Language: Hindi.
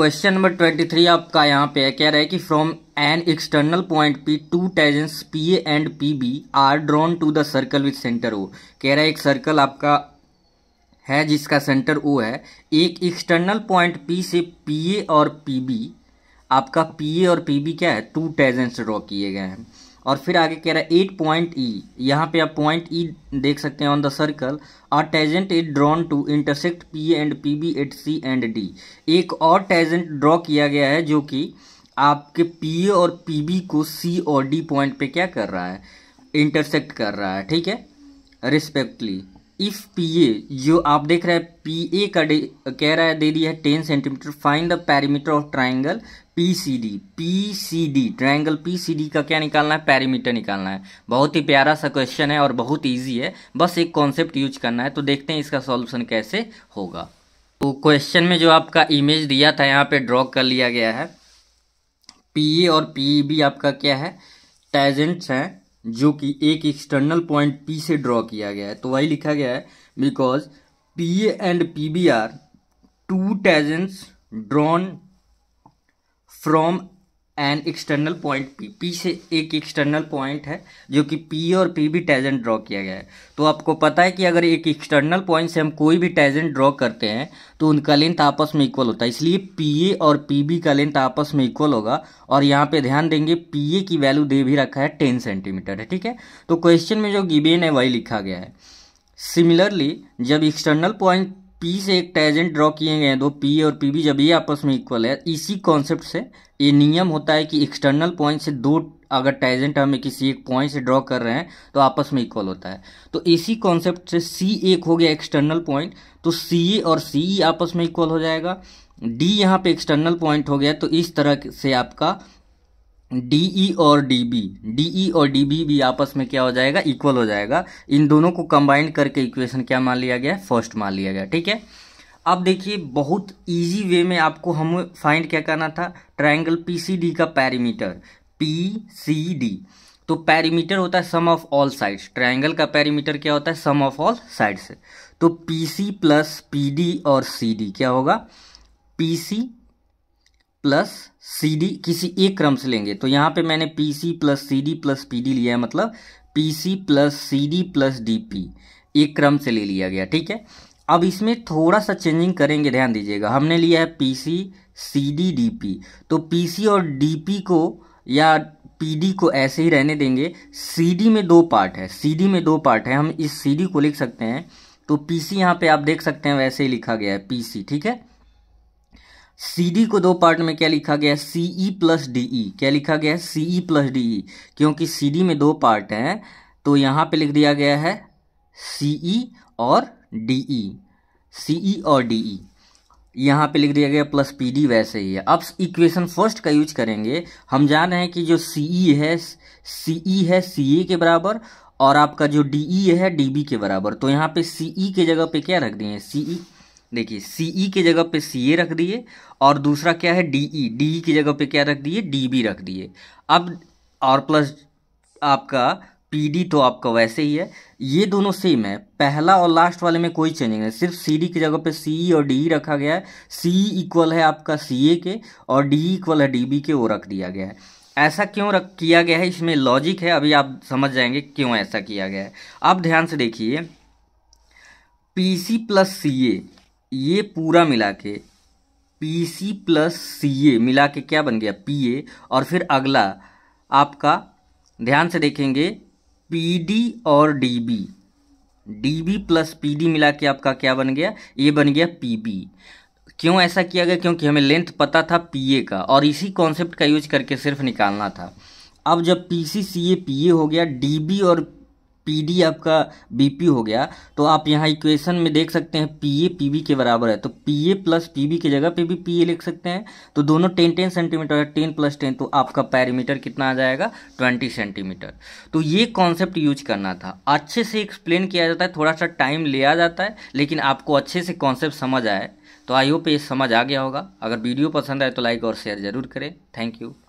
क्वेश्चन नंबर ट्वेंटी थ्री आपका यहाँ पे है कह रहा है कि from an external point P two tangents P A and P B are drawn to the circle with centre O कह रहा है एक सर्कल आपका है जिसका सेंटर ओ है एक एक्सटर्नल पॉइंट पी से पी ए और पी बी आपका पी ए और पी बी क्या है टू टेजेंस ड्रॉ किए गए हैं और फिर आगे कह रहा है एट पॉइंट ई यहाँ पे आप पॉइंट ई e देख सकते हैं ऑन द सर्कल और tangent is drawn to intersect P and P B at C and D एक और टेजेंट ड्रॉ किया गया है जो कि आपके पी ए और पी बी को सी और डी पॉइंट पे क्या कर रहा है इंटरसेक्ट कर रहा है ठीक है रिस्पेक्टली इफ पी ए जो आप देख रहे हैं पी ए का दे, कह रहा है दे दिया है ten centimetre find the perimeter of triangle P C D P C D triangle P C D का क्या निकालना है पैरीमीटर निकालना है बहुत ही प्यारा सा क्वेश्चन है और बहुत ईजी है बस एक कॉन्सेप्ट यूज करना है तो देखते हैं इसका सॉल्यूशन कैसे होगा तो क्वेश्चन में जो आपका इमेज दिया था यहाँ पे ड्रॉ कर लिया गया है पी ए और पी बी आपका क्या है टैजेंट्स हैं जो कि एक एक्सटर्नल पॉइंट पी से ड्रॉ किया गया है तो वही लिखा गया है because P and P B are two tangents drawn from an external point P P से एक एक्सटर्नल पॉइंट है जो कि पी और पी भी टैजेंट ड्रॉ किया गया है तो आपको पता है कि अगर एक एक्सटर्नल पॉइंट से हम कोई भी टैजेंट ड्रॉ करते हैं तो उनका लेंथ आपस में इक्वल होता है इसलिए पी ए और पी बी का लेंथ आपस में इक्वल होगा और यहाँ पे ध्यान देंगे पी ए की वैल्यू दे भी रखा है टेन सेंटीमीटर है ठीक है तो क्वेश्चन में जो गिबेन है वही लिखा गया है सिमिलरली जब एक्सटर्नल पॉइंट पी से एक टैजेंट ड्रॉ किए गए हैं दो पी और पी बी जब ये आपस में इक्वल है इसी कॉन्सेप्ट से ये नियम होता है कि एक्सटर्नल पॉइंट से दो अगर टैजेंट हमें किसी एक पॉइंट से ड्रॉ कर रहे हैं तो आपस में इक्वल होता है तो इसी कॉन्सेप्ट से सी एक हो गया एक्सटर्नल पॉइंट तो सी ए और सी ई आपस में इक्वल हो जाएगा डी यहाँ पे एक्सटर्नल पॉइंट हो गया तो इस तरह से आपका डीई और डी डी डीई और डी बी भी आपस में क्या हो जाएगा इक्वल हो जाएगा इन दोनों को कंबाइंड करके इक्वेशन क्या मान लिया गया फर्स्ट मान लिया गया ठीक है अब देखिए बहुत इजी वे में आपको हम फाइंड क्या करना था सी पीसीडी का पैरीमीटर पी सी डी तो पैरीमीटर होता है sum of all sides triangle का पैरीमीटर क्या होता है सम ऑफ ऑल साइड्स तो P C plus P D और सी डी क्या होगा P C plus C D किसी एक क्रम से लेंगे तो यहाँ पे मैंने P C plus C D plus P D लिया है मतलब P C plus C D plus D P एक क्रम से ले लिया गया ठीक है अब इसमें थोड़ा सा चेंजिंग करेंगे ध्यान दीजिएगा हमने लिया है P C C D D P तो पी सी और डी पी को या पी डी को ऐसे ही रहने देंगे सी डी में दो पार्ट है सी डी में दो पार्ट है हम इस सी डी को लिख सकते हैं तो पी सी यहाँ पर आप देख सकते हैं वैसे ही लिखा गया है पी सी ठीक है सी डी को दो पार्ट में क्या लिखा गया सी ई प्लस डी ई क्या लिखा गया है सी ई प्लस डी ई क्योंकि सी डी में दो पार्ट हैं तो यहाँ पे लिख दिया गया है सी ई e और डी ई सी ई और डी ई e। यहाँ पे लिख दिया गया प्लस पी डी वैसे ही है अब इक्वेशन फर्स्ट का यूज करेंगे हम जान रहे हैं कि जो सी ई e है सी ई है सी ए के बराबर और आपका जो डी ई है डी बी के बराबर तो यहाँ पे सी ई के जगह पे क्या रख दिए सी ई देखिए सी ई e के जगह पे सी ए रख दिए और दूसरा क्या है डी ई डी ई की जगह पे क्या रख दिए डी बी रख दिए अब और प्लस आपका पी डी तो आपका वैसे ही है ये दोनों सेम है पहला और लास्ट वाले में कोई चेंजिंग नहीं सिर्फ सी डी की जगह पे सी ई e और डी ई e रखा गया है सी ई इक्वल है आपका सी ए के और डी ई इक्वल है डी बी के वो रख दिया गया है ऐसा क्यों रख किया गया है इसमें लॉजिक है अभी आप समझ जाएंगे क्यों ऐसा किया गया है आप ध्यान से देखिए पी सी प्लस सी ए ये पूरा मिला के पी सी प्लस सी ए मिला के क्या बन गया पी ए और फिर अगला आपका ध्यान से देखेंगे पी डी और D B D B plus P D मिला के आपका क्या बन गया ये बन गया पी बी क्यों ऐसा किया गया क्योंकि हमें लेंथ पता था पी ए का और इसी कॉन्सेप्ट का यूज करके सिर्फ निकालना था अब जब P C C A P A हो गया डी बी और पी आपका बीपी हो गया तो आप यहाँ इक्वेशन में देख सकते हैं पी ए पी बी के बराबर है तो P A plus P B की जगह पे भी पी ए लिख सकते हैं तो दोनों टेन टेन सेंटीमीटर है टेन प्लस टेन तो आपका पैरीमीटर कितना आ जाएगा ट्वेंटी सेंटीमीटर तो ये कॉन्सेप्ट यूज करना था अच्छे से एक्सप्लेन किया जाता है थोड़ा सा टाइम लिया जाता है लेकिन आपको अच्छे से कॉन्सेप्ट समझ आए तो आई होप ये समझ आ गया होगा अगर वीडियो पसंद आए तो लाइक और शेयर जरूर करें थैंक यू